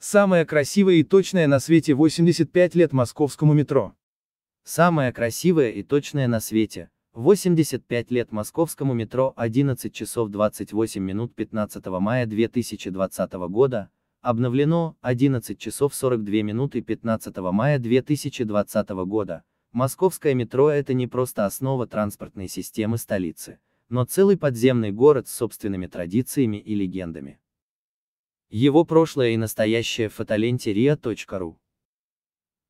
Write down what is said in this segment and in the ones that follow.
Самое красивое и точное на свете 85 лет московскому метро. Самое красивое и точное на свете. 85 лет московскому метро 11 часов 28 минут 15 мая 2020 года, обновлено 11 часов 42 минуты 15 мая 2020 года. Московское метро это не просто основа транспортной системы столицы, но целый подземный город с собственными традициями и легендами. Его прошлое и настоящее в фотоленте ria.ru.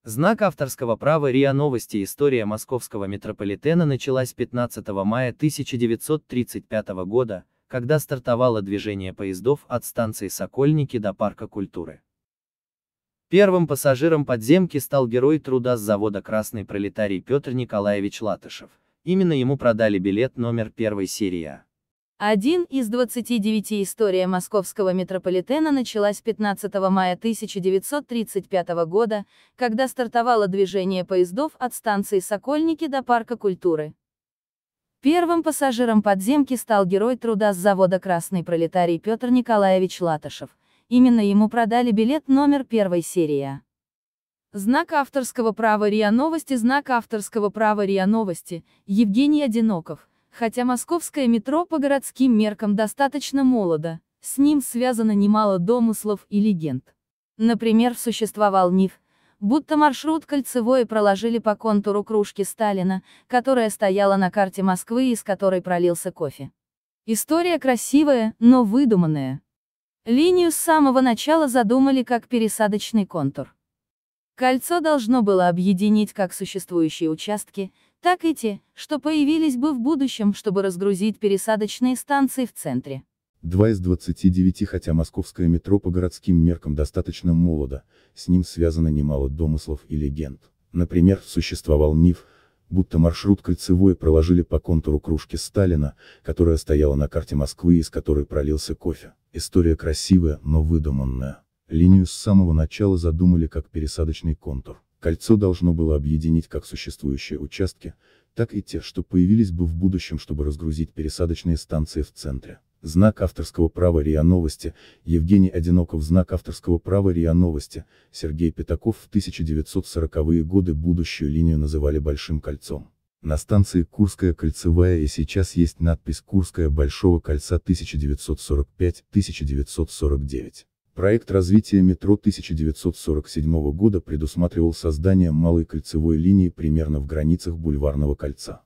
Знак авторского права РИА Новости История московского метрополитена началась 15 мая 1935 года, когда стартовало движение поездов от станции Сокольники до Парка культуры. Первым пассажиром подземки стал герой труда с завода «Красный пролетарий» Петр Николаевич Латышев. Именно ему продали билет номер первой серии А. Один из 29 история московского метрополитена началась 15 мая 1935 года, когда стартовало движение поездов от станции Сокольники до Парка культуры. Первым пассажиром подземки стал герой труда с завода «Красный пролетарий» Петр Николаевич Латышев. Именно ему продали билет номер первой серии. «А». Знак авторского права РИА Новости Знак авторского права РИА Новости, Евгений Одиноков. Хотя московское метро по городским меркам достаточно молодо, с ним связано немало домыслов и легенд. Например, существовал миф, будто маршрут кольцевой проложили по контуру кружки Сталина, которая стояла на карте Москвы и из которой пролился кофе. История красивая, но выдуманная. Линию с самого начала задумали как пересадочный контур. Кольцо должно было объединить как существующие участки, так и те, что появились бы в будущем, чтобы разгрузить пересадочные станции в центре. Два из 29, хотя московское метро по городским меркам достаточно молодо, с ним связано немало домыслов и легенд. Например, существовал миф, будто маршрут кольцевой проложили по контуру кружки Сталина, которая стояла на карте Москвы и из которой пролился кофе. История красивая, но выдуманная. Линию с самого начала задумали как пересадочный контур. Кольцо должно было объединить как существующие участки, так и те, что появились бы в будущем, чтобы разгрузить пересадочные станции в центре. Знак авторского права РИА Новости, Евгений Одиноков Знак авторского права РИА Новости, Сергей Пятаков в 1940-е годы будущую линию называли Большим кольцом. На станции Курская кольцевая и сейчас есть надпись «Курская Большого кольца 1945-1949». Проект развития метро 1947 года предусматривал создание малой кольцевой линии примерно в границах Бульварного кольца.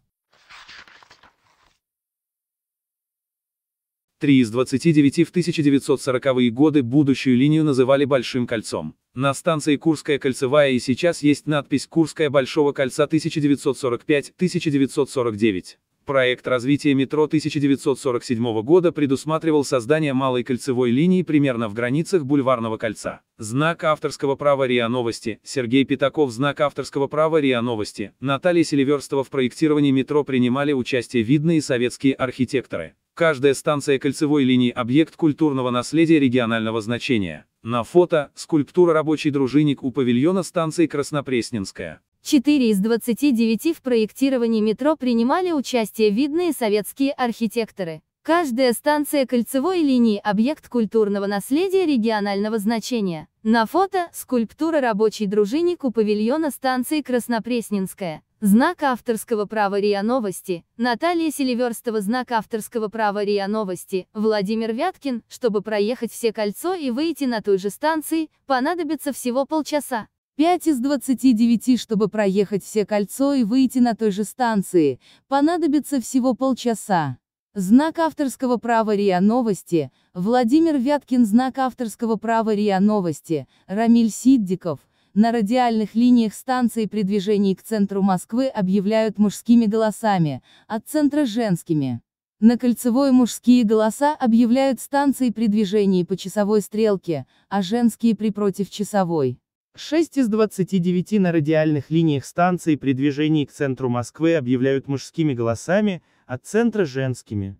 3 из 29 в 1940-е годы будущую линию называли Большим кольцом. На станции Курская кольцевая и сейчас есть надпись «Курская Большого кольца 1945-1949». Проект развития метро 1947 года предусматривал создание малой кольцевой линии примерно в границах Бульварного кольца. Знак авторского права РИА Новости, Сергей Пятаков Знак авторского права РИА Новости, Наталья Селиверстова в проектировании метро принимали участие видные советские архитекторы. Каждая станция кольцевой линии – объект культурного наследия регионального значения. На фото – скульптура «Рабочий дружинник» у павильона станции Краснопресненская. 4 из 29 в проектировании метро принимали участие видные советские архитекторы. Каждая станция кольцевой линии – объект культурного наследия регионального значения. На фото – скульптура рабочий дружинник у павильона станции Краснопресненская. Знак авторского права РИА Новости. Наталья Селиверстова Знак авторского права РИА Новости. Владимир Вяткин, чтобы проехать все кольцо и выйти на той же станции, понадобится всего полчаса. 5 из 29, чтобы проехать все кольцо и выйти на той же станции, понадобится всего полчаса. Знак авторского права РИА Новости, Владимир Вяткин Знак авторского права РИА Новости, Рамиль Сиддиков, на радиальных линиях станции при движении к центру Москвы объявляют мужскими голосами, от центра женскими. На кольцевой мужские голоса объявляют станции при движении по часовой стрелке, а женские при против часовой. 6 из 29 на радиальных линиях станции при движении к центру Москвы объявляют мужскими голосами, от а центра – женскими.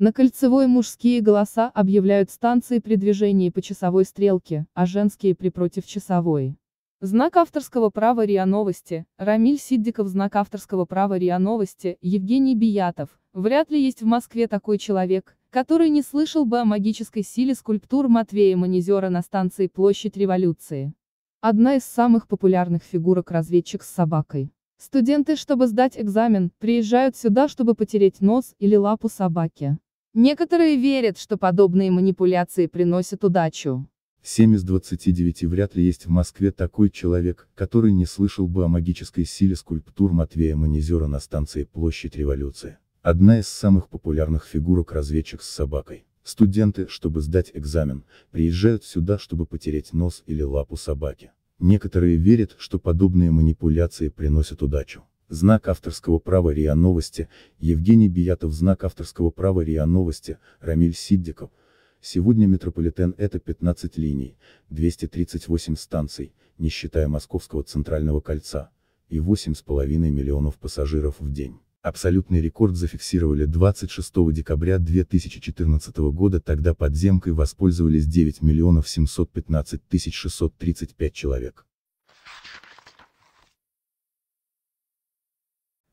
На кольцевой мужские голоса объявляют станции при движении по часовой стрелке, а женские при противчасовой. Знак авторского права РИА Новости, Рамиль Сиддиков Знак авторского права РИА Новости, Евгений Биятов. Вряд ли есть в Москве такой человек, который не слышал бы о магической силе скульптур Матвея Манизера на станции Площадь Революции. Одна из самых популярных фигурок разведчик с собакой. Студенты, чтобы сдать экзамен, приезжают сюда, чтобы потереть нос или лапу собаки. Некоторые верят, что подобные манипуляции приносят удачу. 7 из 29 вряд ли есть в Москве такой человек, который не слышал бы о магической силе скульптур Матвея Манезера на станции Площадь Революции. Одна из самых популярных фигурок разведчик с собакой. Студенты, чтобы сдать экзамен, приезжают сюда, чтобы потереть нос или лапу собаки. Некоторые верят, что подобные манипуляции приносят удачу. Знак авторского права РИА Новости, Евгений Биятов Знак авторского права РИА Новости, Рамиль Сиддиков. Сегодня метрополитен это 15 линий, 238 станций, не считая Московского центрального кольца, и 8,5 миллионов пассажиров в день. Абсолютный рекорд зафиксировали 26 декабря 2014 года, тогда подземкой воспользовались 9 миллионов 715 тысяч 635 человек.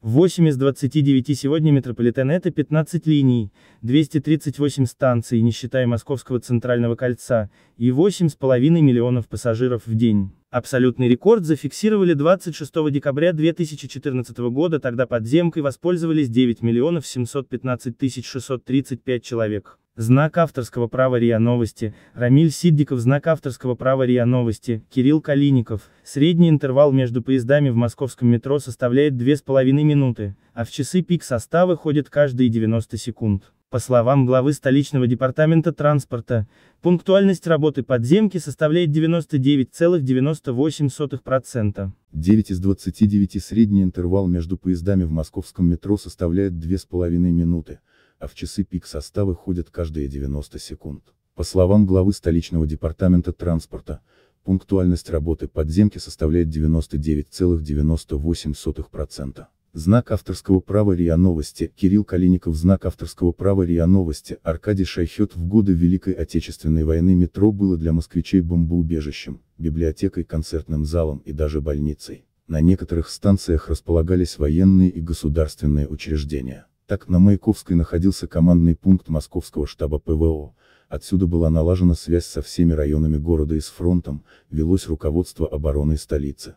8 из 29 сегодня метрополитен это 15 линий, 238 станций, не считая Московского центрального кольца, и 8,5 миллионов пассажиров в день. Абсолютный рекорд зафиксировали 26 декабря 2014 года, тогда подземкой воспользовались 9 миллионов 715 635 человек. Знак авторского права РИА Новости, Рамиль Сиддиков Знак авторского права РИА Новости, Кирилл Калиников. Средний интервал между поездами в московском метро составляет 2,5 минуты, а в часы пик составы ходят каждые 90 секунд. По словам главы столичного департамента транспорта, пунктуальность работы подземки составляет 99,98%. 9 из 29 средний интервал между поездами в московском метро составляет 2,5 минуты а в часы пик составы ходят каждые 90 секунд. По словам главы столичного департамента транспорта, пунктуальность работы подземки составляет 99,98%. Знак авторского права РИА Новости, Кирилл Калиников Знак авторского права РИА Новости, Аркадий Шайхет В годы Великой Отечественной войны метро было для москвичей бомбоубежищем, библиотекой, концертным залом и даже больницей. На некоторых станциях располагались военные и государственные учреждения. Так, на Маяковской находился командный пункт московского штаба ПВО, отсюда была налажена связь со всеми районами города и с фронтом, велось руководство обороной столицы.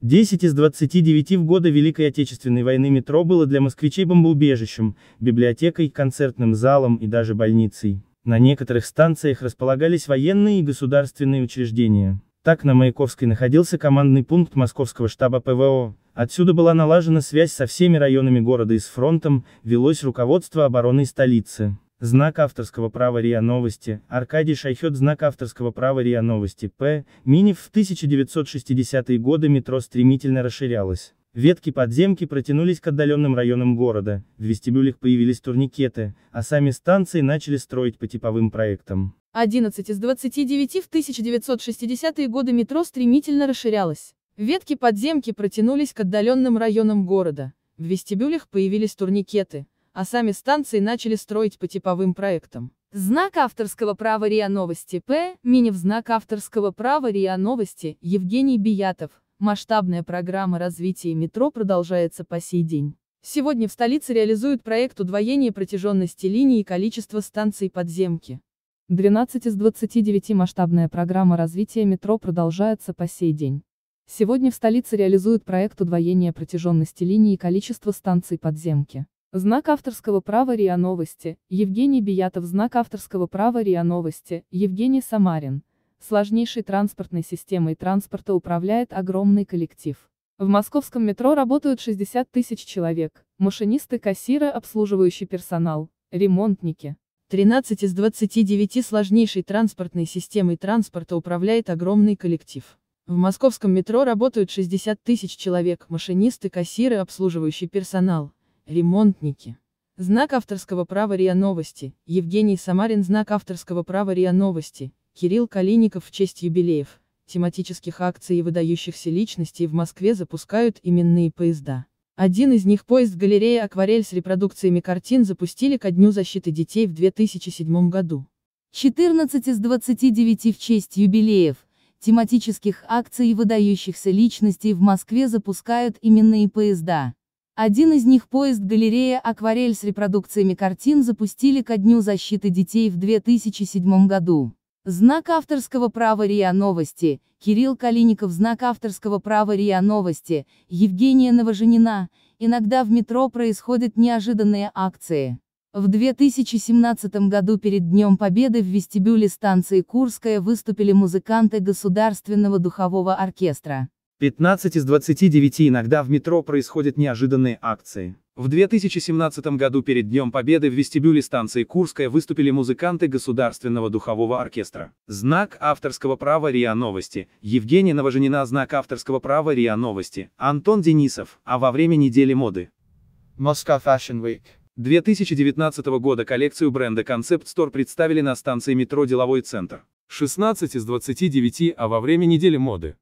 10 из 29 в годы Великой Отечественной войны метро было для москвичей бомбоубежищем, библиотекой, концертным залом и даже больницей. На некоторых станциях располагались военные и государственные учреждения. Так на Маяковской находился командный пункт московского штаба ПВО, Отсюда была налажена связь со всеми районами города и с фронтом, велось руководство обороны столицы. Знак авторского права РИА Новости, Аркадий Шайхет Знак авторского права РИА Новости П. Минив в 1960-е годы метро стремительно расширялось. Ветки подземки протянулись к отдаленным районам города, в вестибюлях появились турникеты, а сами станции начали строить по типовым проектам. 11 из 29 в 1960-е годы метро стремительно расширялось. Ветки подземки протянулись к отдаленным районам города, в вестибюлях появились турникеты, а сами станции начали строить по типовым проектам. Знак авторского права РИА Новости П. Минив знак авторского права РИА Новости Евгений Биятов. Масштабная программа развития метро продолжается по сей день. Сегодня в столице реализуют проект удвоения протяженности линии и количества станций подземки. 12 из 29 масштабная программа развития метро продолжается по сей день. Сегодня в столице реализуют проект удвоения протяженности линии и количества станций подземки. Знак авторского права РИА Новости, Евгений Биятов Знак авторского права РИА Новости, Евгений Самарин. Сложнейшей транспортной системой транспорта управляет огромный коллектив. В московском метро работают 60 тысяч человек, машинисты, кассиры, обслуживающий персонал, ремонтники. 13 из 29 сложнейшей транспортной системой транспорта управляет огромный коллектив. В московском метро работают 60 тысяч человек, машинисты, кассиры, обслуживающий персонал, ремонтники. Знак авторского права РИА Новости, Евгений Самарин Знак авторского права РИА Новости, Кирилл Калиников в честь юбилеев, тематических акций и выдающихся личностей в Москве запускают именные поезда. Один из них поезд Галерея «Акварель» с репродукциями картин запустили ко Дню защиты детей в 2007 году. 14 из 29 в честь юбилеев тематических акций выдающихся личностей в Москве запускают именные поезда. Один из них поезд галерея «Акварель» с репродукциями картин запустили ко Дню защиты детей в 2007 году. Знак авторского права РИА Новости, Кирилл Калиников Знак авторского права РИА Новости, Евгения Новоженина, иногда в метро происходят неожиданные акции. В 2017 году перед Днем Победы в вестибюле станции Курская выступили музыканты Государственного духового оркестра. 15 из 29 иногда в метро происходят неожиданные акции. В 2017 году перед Днем Победы в вестибюле станции Курская выступили музыканты Государственного духового оркестра. Знак авторского права РИА Новости. Евгения Новоженина Знак авторского права РИА Новости. Антон Денисов. А во время недели моды. Moscow Fashion Week. 2019 года коллекцию бренда Concept Store представили на станции метро «Деловой центр». 16 из 29, а во время недели моды.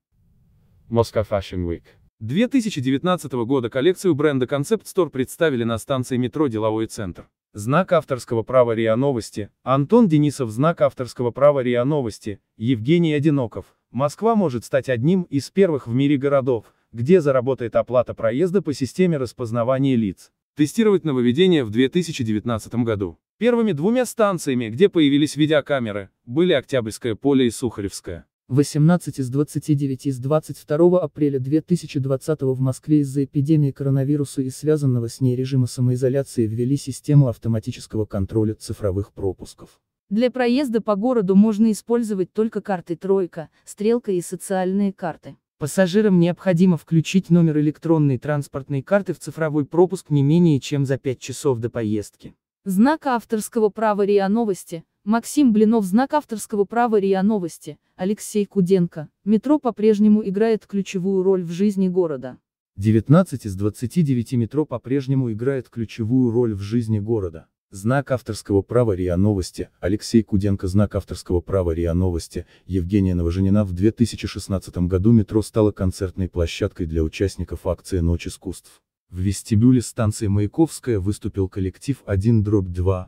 Moscow Fashion Week. 2019 года коллекцию бренда Concept Store представили на станции метро «Деловой центр». Знак авторского права РИА Новости, Антон Денисов Знак авторского права РИА Новости, Евгений Одиноков. Москва может стать одним из первых в мире городов, где заработает оплата проезда по системе распознавания лиц тестировать нововведение в 2019 году. Первыми двумя станциями, где появились видеокамеры, были Октябрьское поле и Сухаревская. 18 из 29 из 22 апреля 2020 в Москве из-за эпидемии коронавируса и связанного с ней режима самоизоляции ввели систему автоматического контроля цифровых пропусков. Для проезда по городу можно использовать только карты «Тройка», «Стрелка» и социальные карты. Пассажирам необходимо включить номер электронной транспортной карты в цифровой пропуск не менее чем за 5 часов до поездки. Знак авторского права РИА Новости. Максим Блинов Знак авторского права РИА Новости. Алексей Куденко. Метро по-прежнему играет ключевую роль в жизни города. 19 из 29 метро по-прежнему играет ключевую роль в жизни города. Знак авторского права РИА Новости, Алексей Куденко Знак авторского права РИА Новости, Евгения Новоженина В 2016 году метро стало концертной площадкой для участников акции «Ночь искусств». В вестибюле станции Маяковская выступил коллектив 1-2.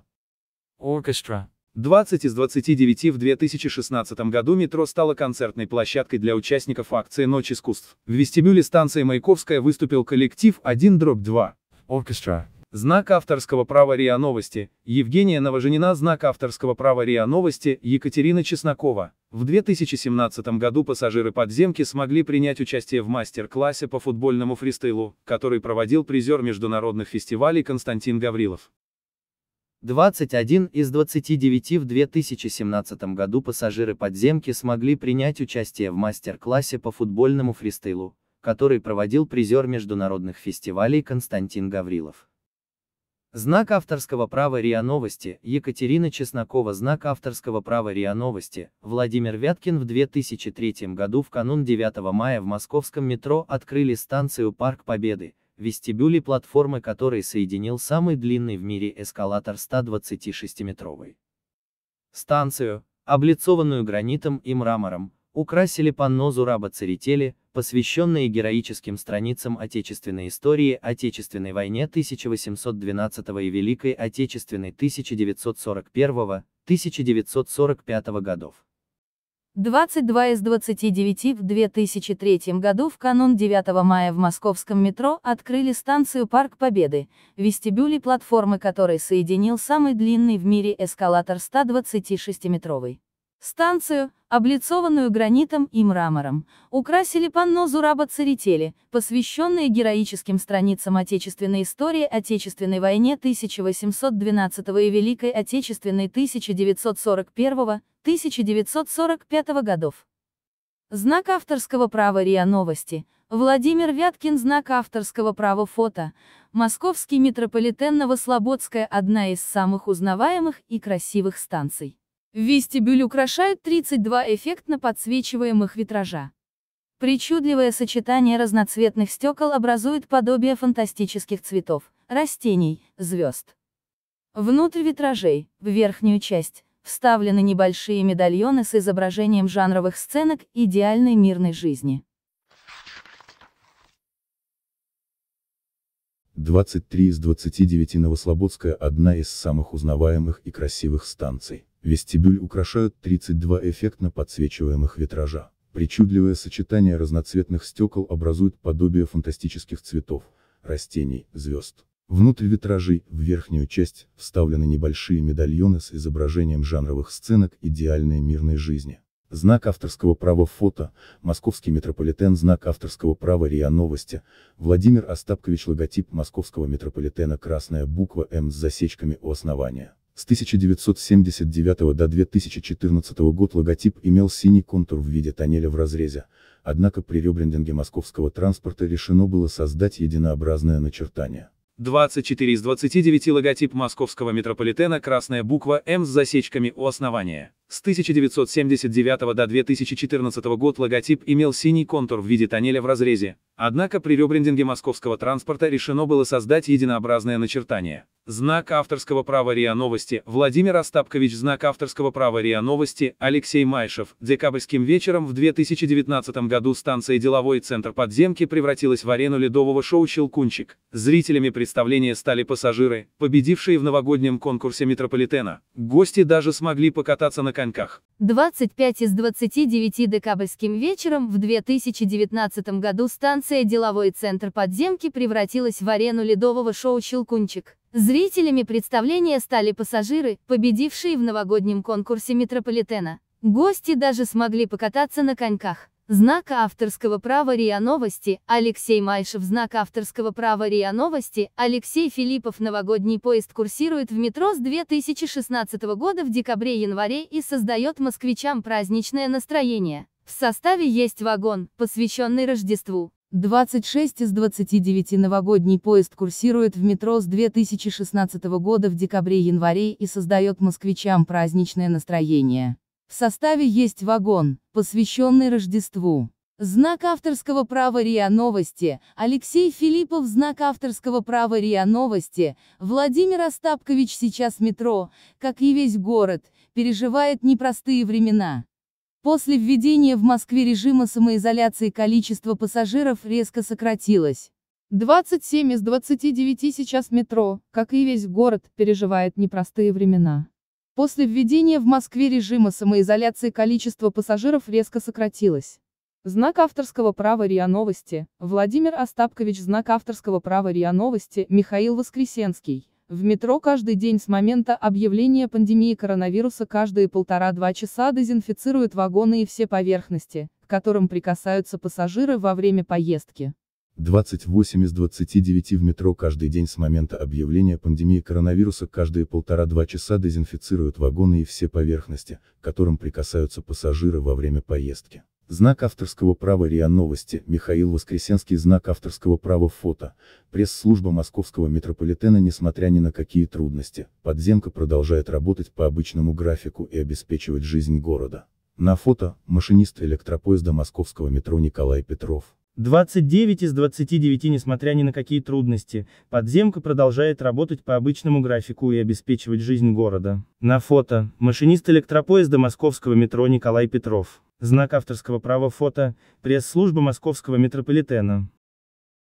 Оркестра. 20 из 29 в 2016 году метро стало концертной площадкой для участников акции «Ночь искусств». В вестибюле станции Маяковская выступил коллектив 1-2. Оркестра. Знак авторского права РИА Новости, Евгения Новоженина Знак авторского права РИА Новости, Екатерина Чеснокова. В 2017 году пассажиры подземки смогли принять участие в мастер-классе по футбольному фристейлу, который проводил призер международных фестивалей Константин Гаврилов. 21 из 29 в 2017 году пассажиры подземки смогли принять участие в мастер-классе по футбольному фристейлу, который проводил призер международных фестивалей Константин Гаврилов. Знак авторского права РИА Новости, Екатерина Чеснокова Знак авторского права РИА Новости, Владимир Вяткин в 2003 году в канун 9 мая в московском метро открыли станцию Парк Победы, Вестибюли платформы которой соединил самый длинный в мире эскалатор 126-метровый. Станцию, облицованную гранитом и мрамором, украсили панно Зураба Церетели, посвященные героическим страницам отечественной истории, Отечественной войне 1812 и Великой Отечественной 1941-1945 годов. 22 из 29 в 2003 году в канун 9 мая в московском метро открыли станцию «Парк Победы», вестибюли платформы которой соединил самый длинный в мире эскалатор 126-метровый. Станцию, облицованную гранитом и мрамором, украсили панно Зураба Царители, посвященные героическим страницам отечественной истории Отечественной войне 1812 и Великой Отечественной 1941-1945 годов. Знак авторского права РИА Новости, Владимир Вяткин Знак авторского права фото, Московский метрополитен Новослободская одна из самых узнаваемых и красивых станций. Вестибюль украшают 32 эффектно подсвечиваемых витража. Причудливое сочетание разноцветных стекол образует подобие фантастических цветов, растений, звезд. Внутрь витражей, в верхнюю часть, вставлены небольшие медальоны с изображением жанровых сценок идеальной мирной жизни. 23 из 29 Новослободская – одна из самых узнаваемых и красивых станций. Вестибюль украшают 32 эффектно подсвечиваемых витража. Причудливое сочетание разноцветных стекол образует подобие фантастических цветов, растений, звезд. Внутрь витражей, в верхнюю часть, вставлены небольшие медальоны с изображением жанровых сценок идеальной мирной жизни. Знак авторского права фото, Московский метрополитен, знак авторского права РИА Новости, Владимир Остапкович, логотип Московского метрополитена, красная буква М с засечками у основания. С 1979 до 2014 год логотип имел синий контур в виде тоннеля в разрезе, однако при ребрендинге московского транспорта решено было создать единообразное начертание. 24 из 29 логотип московского метрополитена красная буква М с засечками у основания. С 1979 до 2014 год логотип имел синий контур в виде тоннеля в разрезе, однако при ребрендинге московского транспорта решено было создать единообразное начертание. Знак авторского права РИА Новости Владимир Остапкович Знак авторского права РИА Новости Алексей Майшев Декабрьским вечером в 2019 году станция «Деловой центр подземки» превратилась в арену ледового шоу «Щелкунчик». Зрителями представления стали пассажиры, победившие в новогоднем конкурсе метрополитена. Гости даже смогли покататься на коньках. 25 из 29 декабрьским вечером в 2019 году станция «Деловой центр подземки» превратилась в арену ледового шоу «Щелкунчик». Зрителями представления стали пассажиры, победившие в новогоднем конкурсе метрополитена. Гости даже смогли покататься на коньках. Знак авторского права РИА Новости, Алексей Майшев Знак авторского права РИА Новости, Алексей Филиппов Новогодний поезд курсирует в метро с 2016 года в декабре-январе и создает москвичам праздничное настроение. В составе есть вагон, посвященный Рождеству. 26 из 29 новогодний поезд курсирует в метро с 2016 года в декабре-январе и создает москвичам праздничное настроение. В составе есть вагон, посвященный Рождеству. Знак авторского права РИА Новости, Алексей Филиппов Знак авторского права РИА Новости, Владимир Остапкович сейчас метро, как и весь город, переживает непростые времена. После введения в Москве режима самоизоляции количество пассажиров резко сократилось. 27 из 29 сейчас метро, как и весь город, переживает непростые времена. После введения в Москве режима самоизоляции количество пассажиров резко сократилось. Знак авторского права РИА Новости, Владимир Остапкович Знак авторского права РИА Новости, Михаил Воскресенский. В метро каждый день с момента объявления пандемии коронавируса каждые полтора-два часа дезинфицируют вагоны и все поверхности, к которым прикасаются пассажиры во время поездки. 28 из 29 в метро каждый день с момента объявления пандемии коронавируса каждые полтора-два часа дезинфицируют вагоны и все поверхности, к которым прикасаются пассажиры во время поездки. Знак авторского права РИА Новости, Михаил Воскресенский Знак авторского права фото, пресс-служба московского метрополитена несмотря ни на какие трудности, подземка продолжает работать по обычному графику и обеспечивать жизнь города. На фото, машинист электропоезда московского метро Николай Петров. 29 из 29 несмотря ни на какие трудности, подземка продолжает работать по обычному графику и обеспечивать жизнь города. На фото, машинист электропоезда московского метро Николай Петров. Знак авторского права фото, пресс-служба московского метрополитена.